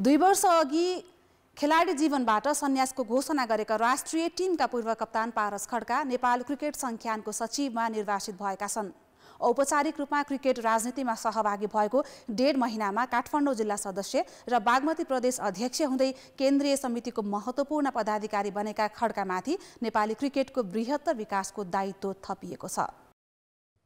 दुई वर्ष अघि खेलाडी जीवनबाट सन्यासको घोषणा गरेका राष्ट्रिय टिमका पूर्व कप्तान पारस खड्का नेपाल क्रिकेट सङ्ख्यानको सचिवमा निर्वाचित भएका छन् औपचारिक रूपमा क्रिकेट राजनीतिमा सहभागी भएको डेढ महिनामा काठमाडौँ जिल्ला सदस्य र बागमती प्रदेश अध्यक्ष हुँदै केन्द्रीय समितिको महत्त्वपूर्ण पदाधिकारी बनेका खड्कामाथि नेपाली क्रिकेटको बृहत्तर विकासको दायित्व थपिएको छ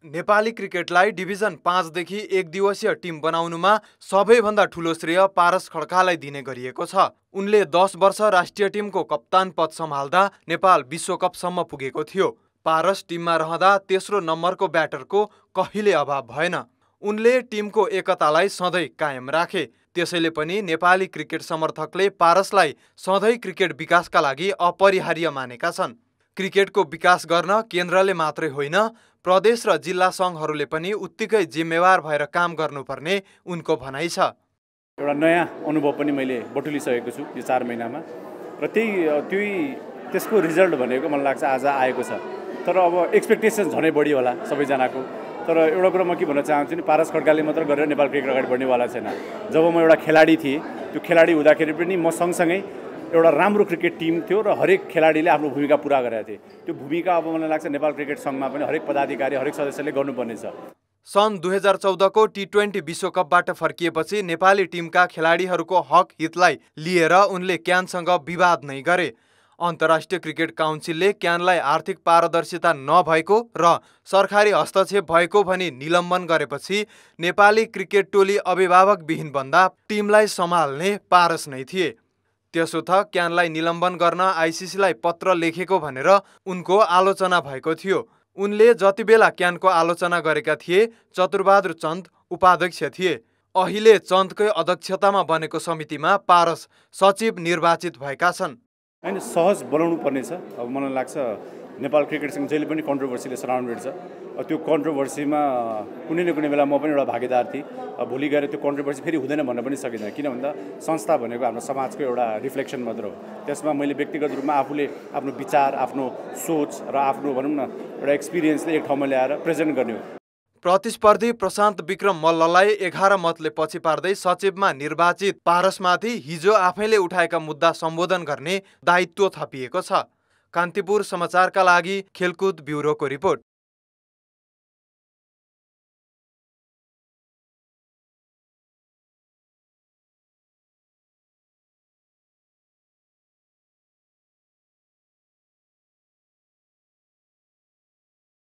नेपाली क्रिकेटलाई डिभिजन पाँचदेखि एक दिवसीय टिम बनाउनुमा सबैभन्दा ठुलो श्रेय पारस खड्कालाई दिने गरिएको छ उनले दस वर्ष राष्ट्रिय टिमको कप्तान पद सम्हाल्दा नेपाल विश्वकपसम्म पुगेको थियो पारस टिममा रहँदा तेस्रो नम्बरको ब्याटरको कहिले अभाव भएन उनले टिमको एकतालाई सधैँ कायम राखे त्यसैले पनि नेपाली क्रिकेट समर्थकले पारसलाई सधैँ क्रिकेट विकासका लागि अपरिहार्य मानेका छन् क्रिकेटको विकास गर्न केन्द्रले मात्रै होइन प्रदेश र जिल्ला सङ्घहरूले पनि उत्तिकै जिम्मेवार भएर काम गर्नुपर्ने उनको भनाइ छ एउटा नयाँ अनुभव पनि मैले बटुलिसकेको छु यो चार महिनामा र त्यही त्यही त्यसको रिजल्ट भनेको मलाई लाग्छ आज आएको छ तर अब एक्सपेक्टेसन झनै बढी होला सबैजनाको तर एउटा कुरो म के भन्न चाहन्छु नि पारस खड्काले मात्र गरेर नेपाल क्रिकेट अगाडि बढ्नेवाला छैन जब म एउटा खेलाडी थिएँ त्यो खेलाडी हुँदाखेरि पनि म सँगसँगै एउटा राम्रो क्रिकेट टिम थियो र हरेक खेलाडीले आफ्नो भूमिका पुरा गरेका थिए त्यो भूमिका अब मलाई लाग्छ नेपाल क्रिकेट सङ्घमा पनि हरेक पदाधिकारी हरेक सदस्यले गर्नुपर्नेछ सन् दुई हजार चौधको टी ट्वेन्टी विश्वकपबाट फर्किएपछि नेपाली टिमका खेलाडीहरूको हक हितलाई लिएर उनले क्यानसँग विवाद नै गरे अन्तर्राष्ट्रिय क्रिकेट काउन्सिलले क्यानलाई आर्थिक पारदर्शिता नभएको र सरकारी हस्तक्षेप भएको भनी निलम्बन गरेपछि नेपाली क्रिकेट टोली अभिभावकविहीन भन्दा टिमलाई सम्हाल्ने पारस नै थिए त्यसोथ क्यानलाई निलम्बन गर्न आइसिसीलाई पत्र लेखेको भनेर उनको आलोचना भएको थियो उनले जति बेला क्यानको आलोचना गरेका थिए चतुरबहादुर चन्द उपाध्यक्ष थिए अहिले चन्दकै अध्यक्षतामा बनेको समितिमा पारस सचिव निर्वाचित भएका छन् होइन सहज बनाउनु पर्नेछ अब मलाई लाग्छ नेपाल क्रिकेटसँग जहिले पनि कन्ट्रोभर्सीले सराउन्डेड छ त्यो कन्ट्रोभर्सीमा कुनै न कुनै बेला म पनि एउटा भागीदार थिएँ भोलि गएर त्यो कन्ट्रोभर्सी फेरि हुँदैन भन्न पनि सकिँदैन किन भन्दा संस्था भनेको हाम्रो समाजको एउटा रिफ्लेक्सन मात्र हो त्यसमा मैले व्यक्तिगत रूपमा आफूले आफ्नो विचार आफ्नो सोच र आफ्नो भनौँ न एउटा एक्सपिरियन्सले एक ठाउँमा ल्याएर प्रेजेन्ट गर्ने हो प्रतिस्पर्धी प्रशान्त विक्रम मल्ललाई एघार मतले पछि पार्दै सचिवमा निर्वाचित पारसमाथि हिजो आफैले उठाएका मुद्दा सम्बोधन गर्ने दायित्व थपिएको छ कांतिपुर का समाचारका खेलकूद ब्यूरो को रिपोर्ट